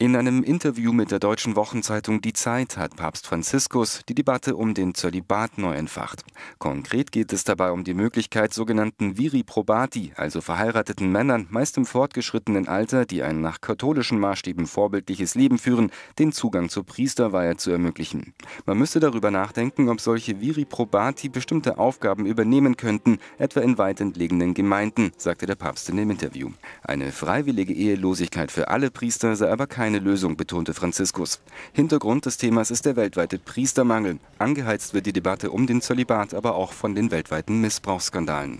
In einem Interview mit der deutschen Wochenzeitung Die Zeit hat Papst Franziskus die Debatte um den Zölibat neu entfacht. Konkret geht es dabei um die Möglichkeit, sogenannten Viri probati, also verheirateten Männern, meist im fortgeschrittenen Alter, die ein nach katholischen Maßstäben vorbildliches Leben führen, den Zugang zur Priesterweihe zu ermöglichen. Man müsste darüber nachdenken, ob solche Viri probati bestimmte Aufgaben übernehmen könnten, etwa in weit entlegenen Gemeinden, sagte der Papst in dem Interview. Eine freiwillige Ehelosigkeit für alle Priester sei aber kein keine Lösung, betonte Franziskus. Hintergrund des Themas ist der weltweite Priestermangel. Angeheizt wird die Debatte um den Zölibat aber auch von den weltweiten Missbrauchsskandalen.